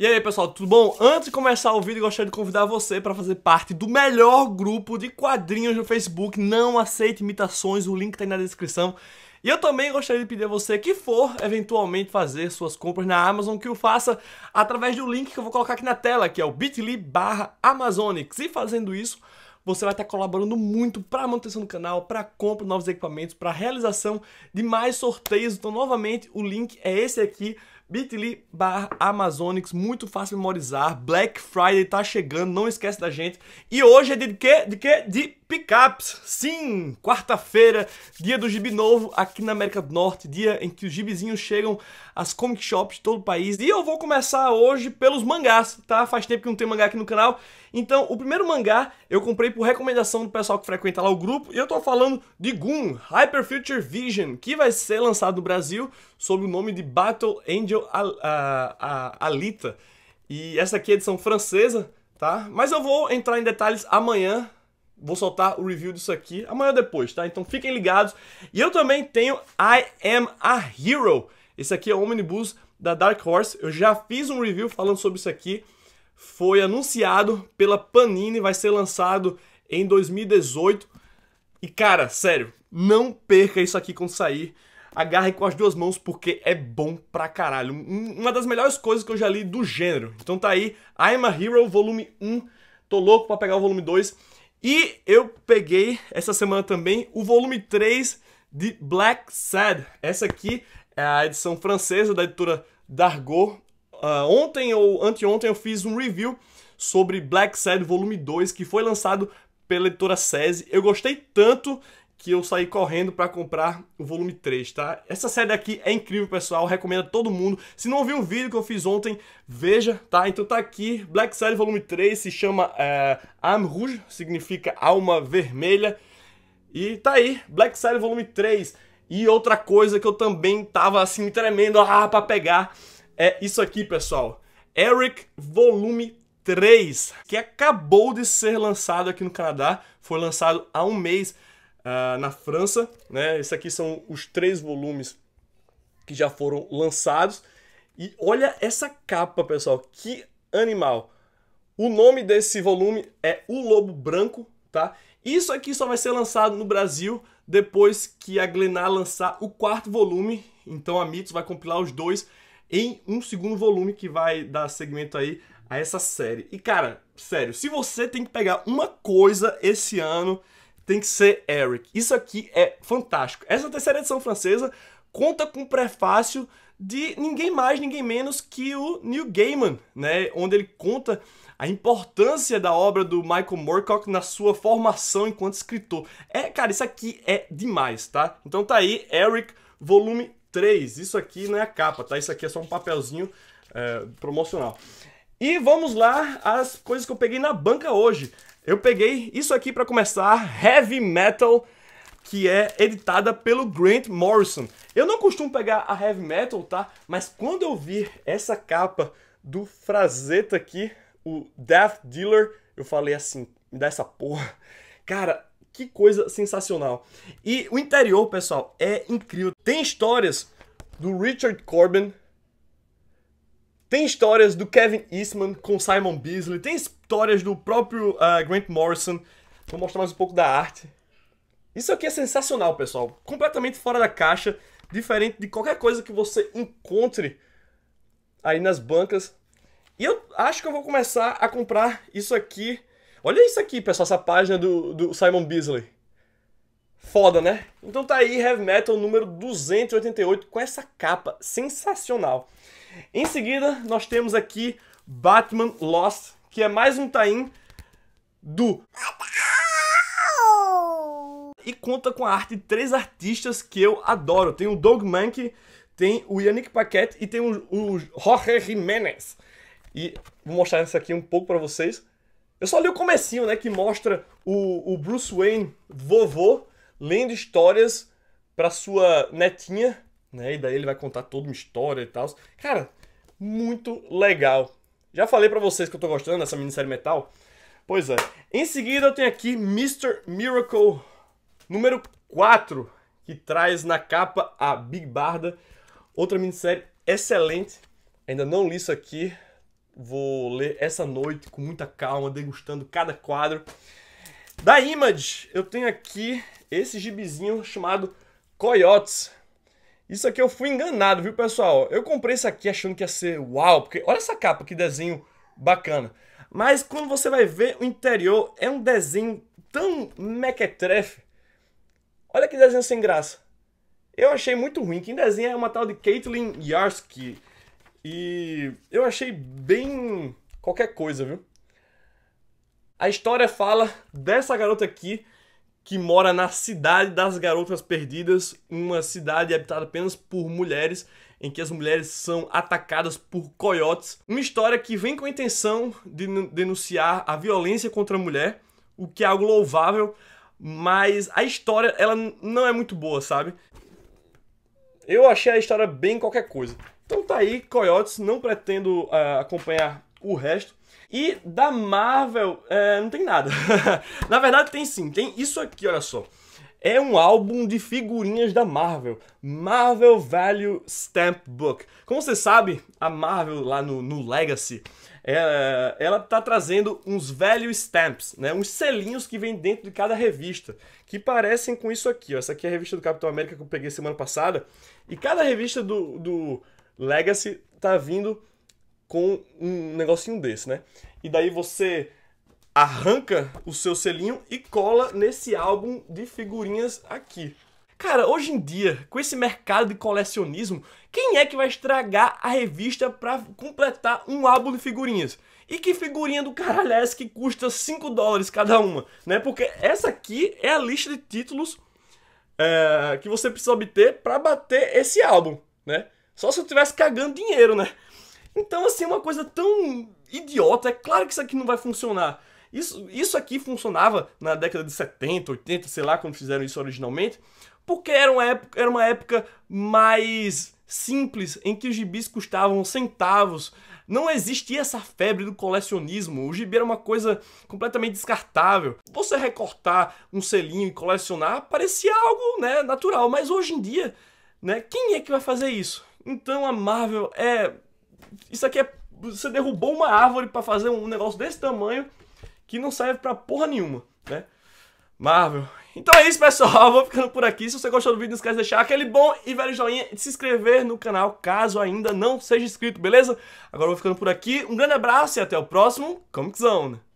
E aí, pessoal, tudo bom? Antes de começar o vídeo, gostaria de convidar você para fazer parte do melhor grupo de quadrinhos no Facebook. Não aceite imitações, o link tá aí na descrição. E eu também gostaria de pedir a você que for eventualmente fazer suas compras na Amazon, que o faça através do link que eu vou colocar aqui na tela, que é o bit.ly barra Amazonics. E fazendo isso, você vai estar colaborando muito para a manutenção do canal, para a compra de novos equipamentos, para a realização de mais sorteios. Então, novamente, o link é esse aqui bit.ly barra Amazonics, muito fácil memorizar. Black Friday tá chegando, não esquece da gente. E hoje é de quê? De quê? De pickups. Sim, quarta-feira, dia do gibi novo aqui na América do Norte, dia em que os gibizinhos chegam às comic shops de todo o país. E eu vou começar hoje pelos mangás, tá? Faz tempo que não tem mangá aqui no canal. Então, o primeiro mangá eu comprei por recomendação do pessoal que frequenta lá o grupo, e eu tô falando de Goon, Hyper Future Vision, que vai ser lançado no Brasil sob o nome de Battle Angel a, a, a Alita. E essa aqui é edição francesa, tá? Mas eu vou entrar em detalhes amanhã. Vou soltar o review disso aqui amanhã ou depois, tá? Então fiquem ligados. E eu também tenho I Am a Hero. Esse aqui é o Omnibus da Dark Horse. Eu já fiz um review falando sobre isso aqui. Foi anunciado pela Panini, vai ser lançado em 2018. E cara, sério, não perca isso aqui quando sair agarre com as duas mãos porque é bom pra caralho. Uma das melhores coisas que eu já li do gênero. Então tá aí, I'm a Hero, volume 1. Tô louco pra pegar o volume 2. E eu peguei essa semana também o volume 3 de Black Sad. Essa aqui é a edição francesa da editora Dargo. Uh, ah, ontem ou anteontem eu fiz um review sobre Black Sad volume 2, que foi lançado pela editora SESI. Eu gostei tanto que eu saí correndo para comprar o volume 3, tá? Essa série aqui é incrível, pessoal, recomendo a todo mundo. Se não viu o vídeo que eu fiz ontem, veja, tá? Então tá aqui, Black Série volume 3, se chama é, eh, Am Rouge, significa alma vermelha. E tá aí, Black Série volume 3. E outra coisa que eu também tava assim tremendo ah, para pegar é isso aqui, pessoal. Eric volume 3, que acabou de ser lançado aqui no Canadá, foi lançado há um mês uh, na França. Né? Esses aqui são os três volumes que já foram lançados. E olha essa capa, pessoal, que animal! O nome desse volume é O Lobo Branco, tá? Isso aqui só vai ser lançado no Brasil depois que a Glenar lançar o quarto volume. Então a Mitos vai compilar os dois em um segundo volume que vai dar segmento aí a essa série. E cara, sério, se você tem que pegar uma coisa esse ano tem que ser Eric. Isso aqui é fantástico. Essa terceira edição francesa conta com um prefácio de ninguém mais, ninguém menos que o Neil Gaiman, né? Onde ele conta a importância da obra do Michael Moorcock na sua formação enquanto escritor. É, cara, isso aqui é demais, tá? Então tá aí, Eric, volume 3. Isso aqui não é a capa, tá? Isso aqui é só um papelzinho é, promocional. E vamos lá às coisas que eu peguei na banca hoje. Eu peguei isso aqui para começar, Heavy Metal, que é editada pelo Grant Morrison. Eu não costumo pegar a Heavy Metal, tá? Mas quando eu vi essa capa do Frazetta aqui, o Death Dealer, eu falei assim, me dá essa porra. Cara, que coisa sensacional. E o interior, pessoal, é incrível. Tem histórias do Richard Corbin, tem histórias do Kevin Eastman com Simon Beasley, tem histórias do próprio uh, Grant Morrison. Vou mostrar mais um pouco da arte. Isso aqui é sensacional, pessoal. Completamente fora da caixa, diferente de qualquer coisa que você encontre aí nas bancas. E eu acho que eu vou começar a comprar isso aqui. Olha isso aqui, pessoal, essa página do, do Simon Beasley. Foda, né? Então tá aí Heavy Metal número 288 com essa capa sensacional. Em seguida, nós temos aqui Batman Lost que é mais um tain do e conta com a arte de três artistas que eu adoro. Tem o Doug Monkey, tem o Yannick Paquette e tem o, o Jorge Jiménez. E vou mostrar isso aqui um pouco para vocês. Eu só li o comecinho, né, que mostra o, o Bruce Wayne vovô lendo histórias para sua netinha, né? E daí ele vai contar toda uma história e tal. Cara, muito legal. Já falei para vocês que eu tô gostando dessa minissérie metal. Pois é. Em seguida eu tenho aqui Mr. Miracle número 4, que traz na capa a Big Barda, outra minissérie excelente. Ainda não li isso aqui. Vou ler essa noite com muita calma, degustando cada quadro. Da Image, eu tenho aqui esse gibizinho chamado Coyotes, isso aqui eu fui enganado, viu, pessoal? Eu comprei isso aqui achando que ia ser uau, porque olha essa capa, que desenho bacana. Mas quando você vai ver o interior, é um desenho tão mequetrefe. Olha que desenho sem graça. Eu achei muito ruim. Quem desenha é uma tal de Caitlin Yarsky. E eu achei bem qualquer coisa, viu? A história fala dessa garota aqui que mora na cidade das garotas perdidas, uma cidade habitada apenas por mulheres, em que as mulheres são atacadas por coiotes. Uma história que vem com a intenção de denunciar a violência contra a mulher, o que é algo louvável, mas a história ela não é muito boa, sabe? Eu achei a história bem qualquer coisa. Então tá aí, Coyotes, não pretendo uh, acompanhar o resto, e da Marvel, é, não tem nada. Na verdade, tem sim. Tem isso aqui, olha só. É um álbum de figurinhas da Marvel. Marvel Value Stamp Book. Como você sabe, a Marvel lá no, no Legacy, é, ela tá trazendo uns value stamps, né? Uns selinhos que vem dentro de cada revista, que parecem com isso aqui, ó. Essa aqui é a revista do Capitão América que eu peguei semana passada. E cada revista do, do Legacy tá vindo com um negocinho desse, né? E daí você arranca o seu selinho e cola nesse álbum de figurinhas aqui. Cara, hoje em dia, com esse mercado de colecionismo, quem é que vai estragar a revista para completar um álbum de figurinhas? E que figurinha do caralho é essa que custa 5 dólares cada uma, né? Porque essa aqui é a lista de títulos é, que você precisa obter para bater esse álbum, né? Só se eu tivesse cagando dinheiro, né? Então, assim, é uma coisa tão idiota. É claro que isso aqui não vai funcionar. Isso, isso aqui funcionava na década de 70, 80, sei lá, quando fizeram isso originalmente, porque era uma época, era uma época mais simples, em que os gibis custavam centavos. Não existia essa febre do colecionismo. O gibi era uma coisa completamente descartável. Você recortar um selinho e colecionar parecia algo né, natural, mas hoje em dia, né, quem é que vai fazer isso? Então a Marvel é isso aqui é. Você derrubou uma árvore para fazer um negócio desse tamanho que não serve pra porra nenhuma, né? Marvel. Então é isso, pessoal. vou ficando por aqui. Se você gostou do vídeo, não esquece de deixar aquele bom e velho joinha e se inscrever no canal, caso ainda não seja inscrito, beleza? Agora eu vou ficando por aqui. Um grande abraço e até o próximo Comic Zone.